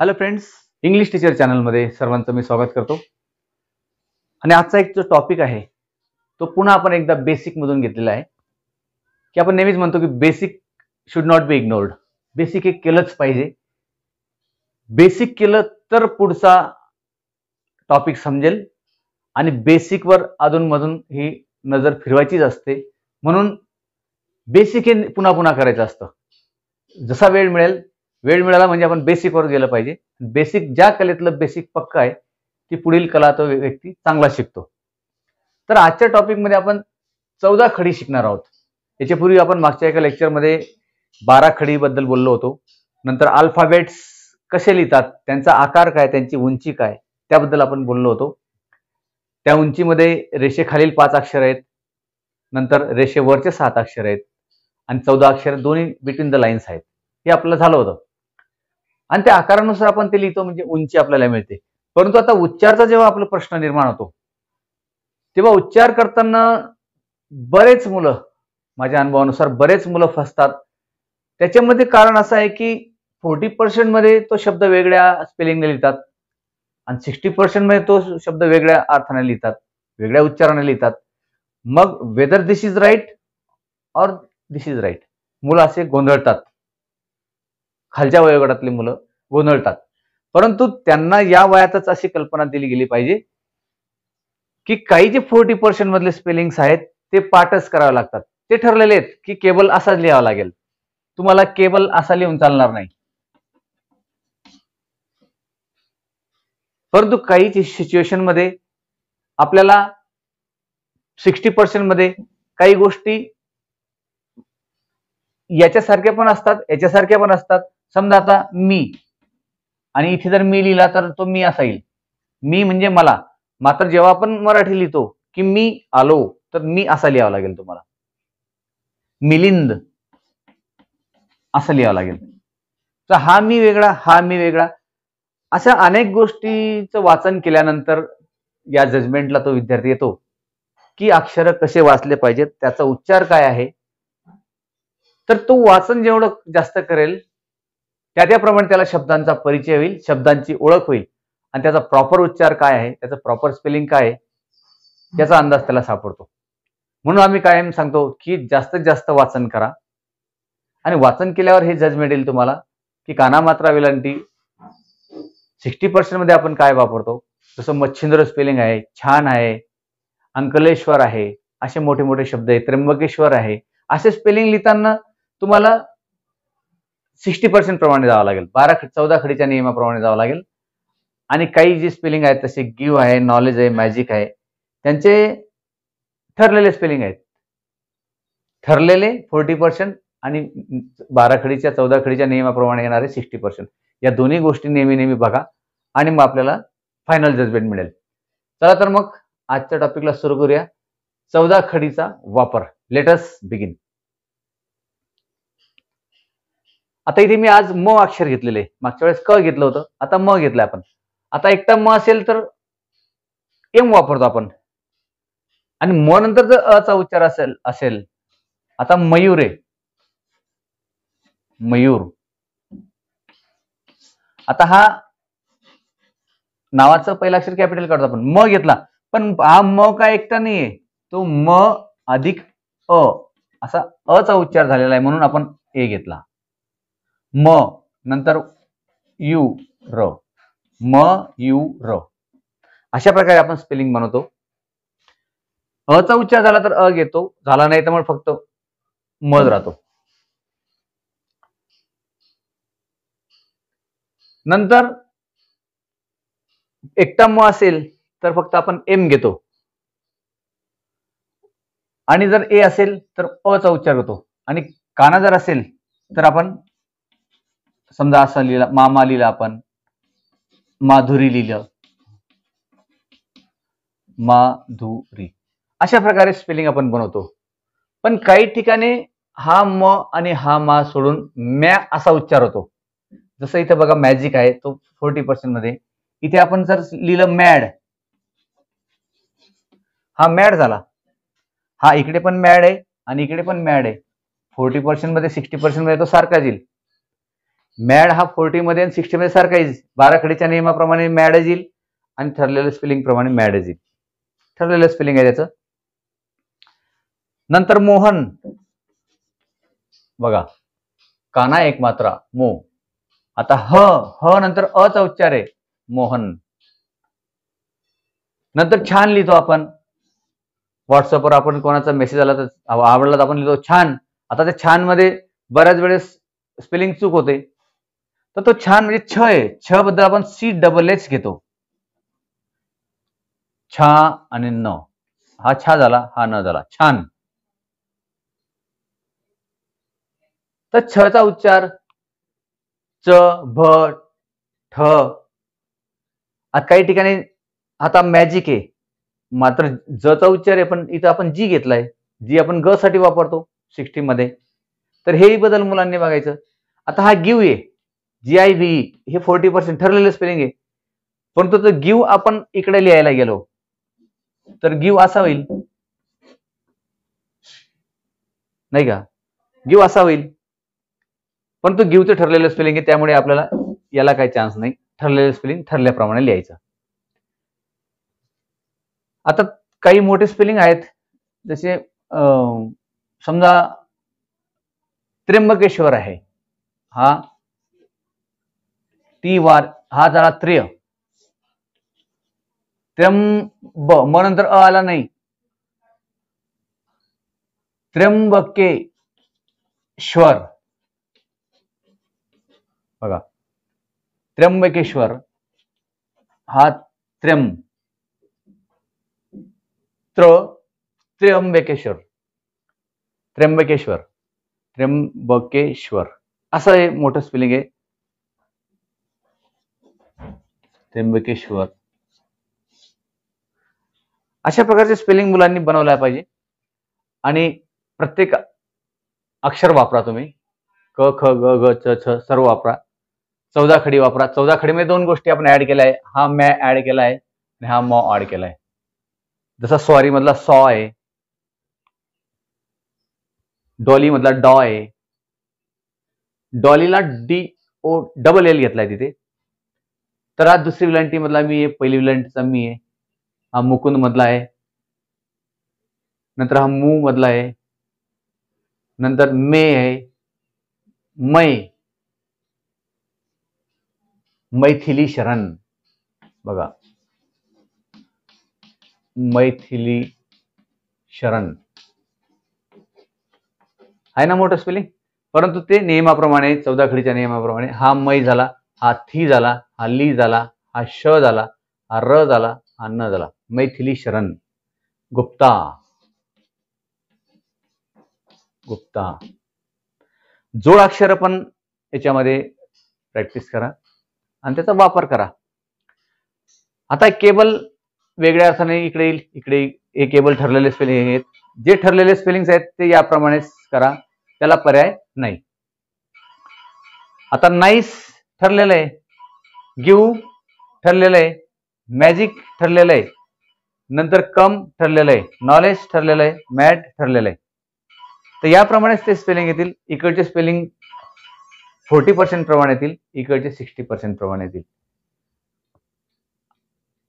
hello friends English teacher चॅनलमध्ये सर्वांचं मी स्वागत करतो आणि आजचा एक जो टॉपिक आहे तो पुन्हा आपण एकदा बेसिकमधून घेतलेला आहे की आपण नेहमीच म्हणतो की basic should not be ignored basic हे केलंच पाहिजे बेसिक केलं तर पुढचा टॉपिक समजेल आणि बेसिकवर अधूनमधून ही नजर फिरवायचीच असते म्हणून बेसिक हे पुन्हा पुन्हा करायचं असतं जसा वेळ मिळेल वेळ मिळाला म्हणजे आपण बेसिकवर गेलं पाहिजे बेसिक ज्या कलेतलं बेसिक पक्का आहे ती पुढील कला तो व्यक्ती चांगला शिकतो तर आजच्या टॉपिकमध्ये आपण चौदा खडी शिकणार आहोत याच्यापूर्वी आपण मागच्या एका लेक्चरमध्ये बारा खडीबद्दल बोललो होतो नंतर अल्फाबेट्स कसे लिहितात त्यांचा आकार काय त्यांची उंची काय त्याबद्दल आपण बोललो होतो त्या उंचीमध्ये रेषेखालील पाच अक्षर आहेत नंतर रेषेवरचे सात अक्षर आहेत आणि चौदा अक्षर दोन्ही बिटवीन द लाईन्स आहेत हे आपलं झालं होतं आणि त्या आकारानुसार आपण ते लिहितो म्हणजे उंची आपल्याला मिळते परंतु आता उच्चारचा जेव्हा आपला प्रश्न निर्माण होतो तेव्हा उच्चार करताना बरेच मुलं माझ्या अनुभवानुसार बरेच मुलं फसतात त्याच्यामध्ये कारण असं आहे की फोर्टी मध्ये तो शब्द वेगळ्या स्पेलिंगने लिहितात आणि सिक्स्टी मध्ये तो शब्द वेगळ्या अर्थाने लिहितात वेगळ्या उच्चाराने लिहितात मग वेदर दिस इज राईट और दिस इज राईट मुलं असे गोंधळतात खालच्या वयोगटातली मुलं गोंधळतात परंतु त्यांना या वयातच अशी कल्पना दिली गेली पाहिजे की काही जे फोर्टी पर्सेंट मधले स्पेलिंग्स आहेत ते पाठच करावे लागतात ते ठरलेले आहेत की केबल असाच लिहावा लागेल तुम्हाला केबल असा लिहून चालणार नाही परंतु काही सिच्युएशन मध्ये आपल्याला सिक्स्टी पर्सेंट मध्ये काही गोष्टी याच्यासारख्या पण असतात याच्यासारख्या पण असतात समजा आता मी आणि इथे जर मी लिहिला तर तो मी असा येईल मी म्हणजे मला मात्र जेव्हा आपण मराठी लिहितो की मी आलो तर मी असा लिहावा लागेल तुम्हाला मिलिंद असं लिहावं लागेल तर हा मी वेगळा हा मी वेगळा अशा अनेक गोष्टीचं वाचन केल्यानंतर या जजमेंटला तो विद्यार्थी येतो की अक्षर कसे वाचले पाहिजेत त्याचा उच्चार काय आहे तर तो वाचन जेवढं जास्त करेल त्या त्याप्रमाणे त्याला शब्दांचा परिचय होईल शब्दांची ओळख होईल आणि त्याचा प्रॉपर उच्चार काय आहे त्याचं प्रॉपर स्पेलिंग काय आहे याचा अंदाज त्याला सापडतो म्हणून आम्ही कायम सांगतो की जास्तीत जास्त वाचन करा आणि वाचन केल्यावर हे जजमेंट येईल तुम्हाला की काना मात्रा विलांटी सिक्स्टी पर्सेंटमध्ये आपण काय वापरतो जसं मच्छिंद्र स्पेलिंग आहे छान आहे अंकलेश्वर आहे असे मोठे मोठे शब्द आहे त्र्यंबकेश्वर आहे असे स्पेलिंग लिहिताना तुम्हाला सिक्स्टी पर्सेंट प्रमाणे जावं लागेल बारा चौदा खडीच्या नियमाप्रमाणे जावं लागेल आणि काही जे स्पेलिंग आहेत तसे गिव आहे नॉलेज आहे मॅजिक आहे त्यांचे ठरलेले स्पेलिंग आहेत ठरलेले फोर्टी पर्सेंट आणि बारा खडीच्या चौदा खडीच्या नियमाप्रमाणे येणारे सिक्स्टी पर्सेंट या दोन्ही गोष्टी नेहमी नेहमी बघा आणि मग आपल्याला फायनल जजमेंट मिळेल चला तर मग आजच्या टॉपिकला सुरू करूया चौदा खडीचा वापर लेटस बिगिन आता इथे मी आज म अक्षर घेतलेले मागच्या वेळेस क घेतलं होतं आता म घेतलं आपण आता एकटा म असेल तर एम वापरतो आपण आणि म नंतर जर अचा उच्चार असेल असेल आता मयूर आहे मयूर आता हा नावाचं पहिला अक्षर कॅपिटल काढतो आपण म घेतला पण हा म काय एकटा नाहीये तो म अधिक अ असा अचा उच्चार झालेला आहे म्हणून आपण ए घेतला म नंतर यू र म यू र अशा प्रकारे आपण स्पेलिंग बनवतो अचा उच्चार झाला तर अ घेतो झाला नाही तर मग फक्त म राहतो नंतर एकटा म असेल तर फक्त आपण एम घेतो आणि जर ए असेल तर अ चा उच्चार होतो आणि काना जर असेल तर आपण समजा असा लिहिला मामा लिहिला आपण माधुरी लिहिलं माधुरी अशा प्रकारे स्पेलिंग आपण बनवतो पण काही ठिकाणी हा म आणि हा मा सोडून मॅ असा उच्चार होतो जसं इथं बघा मॅजिक आहे तो फोर्टी पर्सेंट मध्ये इथे आपण जर लिहिलं मॅड हा मॅड झाला हा इकडे पण मॅड आहे आणि इकडे पण मॅड आहे फोर्टी पर्सेंट मध्ये सिक्स्टी पर्सेंट मध्ये तो सारखा येईल मॅड हा मध्ये आणि सिक्स्टीमध्ये सारखा येईल बाराखडीच्या नियमाप्रमाणे मॅडच येईल आणि ठरलेल्या प्रमाणे मॅडज येईल ठरलेलं स्पेलिंग आहे त्याच नंतर मोहन बघा काना एक मात्रा मो आता ह ह नंतर अचा उच्चार आहे मोहन नंतर छान लिहितो आपण व्हॉट्सअपवर आपण कोणाचा मेसेज आला तर आवडला तर आपण लिहितो छान आता त्या छान मध्ये बऱ्याच वेळेस स्पेलिंग चूक होते तर तो छान म्हणजे छ आहे छ बद्दल आपण सी डबल एच घेतो छा आणि न हा छा झाला हा न झाला छान तर छचा चा उच्चार च भ ठ काही ठिकाणी आता मॅजिक आहे मात्र ज चा उच्चार आहे पण इथं आपण जी घेतलाय जी आपण ग साठी वापरतो सिक्स्टी मध्ये तर हेही बदल मुलांनी बघायचं आता हा गिव आहे जी आय व्ही हे फोर्टी पर्सेंट ठरलेलं स्पेलिंग आहे परंतु तर गिव आपण इकडे लिहायला गेलो तर गिव असा होईल नाही का गिव असा होईल परंतु गिवचं ठरलेलं स्पेलिंग आहे त्यामुळे आपल्याला याला काही चान्स नाही ठरलेलं स्पेलिंग ठरल्याप्रमाणे लिहायचं आता काही मोठे स्पेलिंग आहेत जसे समजा त्र्यंबकेश्वर आहे हा टी वार हा जरा त्रिय त्र्यंब म अ आला नहीं त्र्यंबकेश्वर श्वर त्र्यंबकेश्वर हा त्र्यं त्र त्र्यंबकेश्वर त्र्यंबकेश्वर त्र्यंबकेश्वर अस मोट स्पेलिंग है त्र्यंबकेश्वर अशा प्रकारचे स्पेलिंग मुलांनी बनवला पाहिजे आणि प्रत्येक अक्षर वापरा तुम्ही क ख ग ग च छ सर्व वापरा चौदा खडी वापरा चौदा मध्ये दोन गोष्टी आपण ऍड केल्या आहे हा मॅ ऍड केला आहे आणि हा मॉ ऍड केला आहे जसा सॉरी मधला सॉ आहे डॉली मधला डॉ आहे डॉलीला डी ओ डबल एल घेतलाय तिथे तर आज दुसरी विलांटी मधला मी आहे पहिली विलांटीचा मी आहे हा मुकुंद मधला आहे नंतर हा मू मधला आहे नंतर मे आहे मै मैथिली शरण बघा मैथिली शरण आहे ना मोठं स्पेलिंग परंतु ते नियमाप्रमाणे चौदा खडीच्या नियमाप्रमाणे हा मै झाला हा थी झाला हा ली झाला हा श झाला हा र झाला हा न झाला मैथिली शरण गुप्ता गुप्ता जोड अक्षर पण याच्यामध्ये प्रॅक्टिस करा आणि त्याचा वापर करा आता केबल वेगळ्या अर्थाने इकडे येईल इकडे हे केबल ठरलेले स्पेलिंग आहेत जे ठरलेले स्पेलिंग्स आहेत ते याप्रमाणेच करा त्याला पर्याय नाही आता नाईस ठरलेलं आहे गिव ठरलेलं आहे मॅजिक ठरलेलं आहे नंतर कम ठरलेलं आहे नॉलेज ठरलेलं आहे मॅट ठरलेलं आहे तर याप्रमाणेच ते स्पेलिंग येतील इकडचे स्पेलिंग फोर्टी पर्सेंट प्रमाणे येतील इकडचे सिक्स्टी पर्सेंट प्रमाणे येतील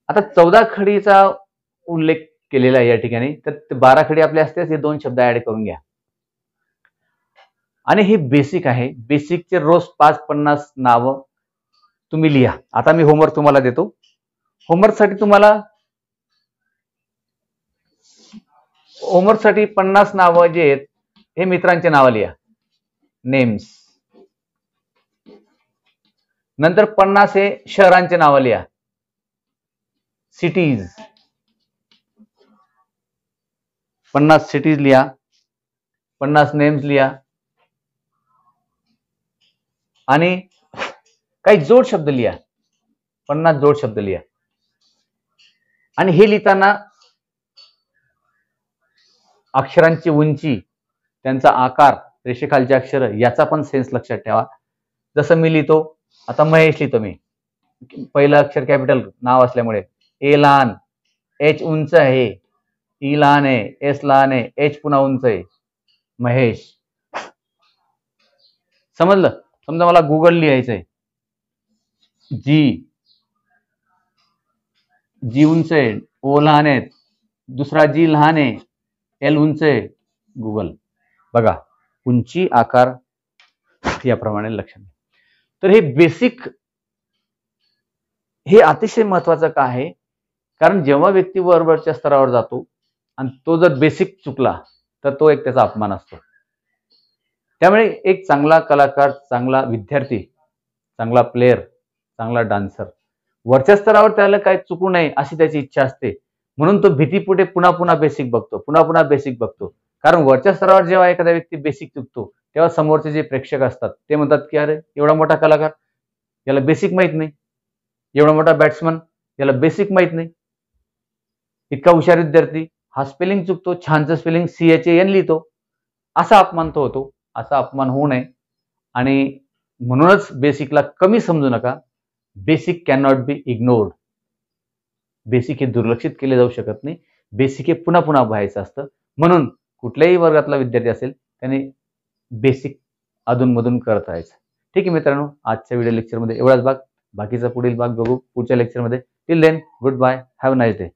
आता चौदा खडीचा उल्लेख केलेला आहे या ठिकाणी तर बारा खडी आपले असतेच हे दोन शब्द ऍड करून घ्या आणि हे बेसिक आहे बेसिकचे रोज पाच पन्नास नावं तुम्ही लिहा आता मी होमवर्क तुम्हाला देतो होमवर्कसाठी तुम्हाला साठी पन्नास नावं जे आहेत हे मित्रांचे नावं लिहा नेम्स नंतर पन्नास हे शहरांचे नावं लिहा सिटीज पन्नास सिटीज लिहा पन्नास नेम्स लिहा आणि काही जोड शब्द लिहा पन्नास जोड शब्द लिहा आणि हे लिहिताना अक्षरांची उंची त्यांचा आकार रेषेखालचे अक्षर याचा पण सेन्स लक्षात ठेवा जसं मी लिहितो आता महेश लिहितो मी पहिलं अक्षर कॅपिटल नाव असल्यामुळे ए लहान एच उंच आहे ई लहान आहे एस लहान आहे एच पुन्हा उंच आहे महेश समजलं समजा मला गुगल लिहायचंय जी जी उंच आहे ओ लहान आहेत दुसरा जी लहान आहे एल उंच गुगल बघा उंची आकार याप्रमाणे लक्षात तर हे बेसिक हे अतिशय महत्वाचं का आहे कारण जेव्हा व्यक्ती वरवरच्या स्तरावर जातो आणि तो जर बेसिक चुकला तर तो एक त्याचा अपमान असतो त्यामुळे एक चांगला कलाकार चांगला विद्यार्थी चांगला प्लेयर चांगला डान्सर वरच्या स्तरावर त्याला काय चुकू नये अशी त्याची इच्छा असते म्हणून तो भीतीपुढे पुन्हा पुन्हा बेसिक बघतो पुन्हा पुन्हा बेसिक बघतो कारण वरच्या स्तरावर जेव्हा एखादा व्यक्ती बेसिक चुकतो तेव्हा समोरचे जे प्रेक्षक असतात ते म्हणतात की अरे एवढा मोठा कलाकार याला बेसिक माहीत नाही एवढा मोठा बॅट्समन याला बेसिक माहीत नाही इतका हुशार विद्यार्थी हा स्पेलिंग चुकतो छानचं स्पेलिंग सी एच एन लिहितो असा अपमान तो होतो असा अपमान होऊ नये आणि म्हणूनच बेसिकला कमी समजू नका basic can not be ignored basic हे दुर्लक्षित केले जाऊ शकत नाही बेसिक हे पुन्हा पुन्हा व्हायचं असतं म्हणून कुठल्याही वर्गातला विद्यार्थी असेल त्याने बेसिक अधूनमधून करत राहायचं ठीक आहे मित्रांनो आजच्या व्हिडिओ लेक्चरमध्ये एवढाच भाग बाकीचा पुढील भाग बघू पुढच्या लेक्चरमध्ये till then good bye have nice day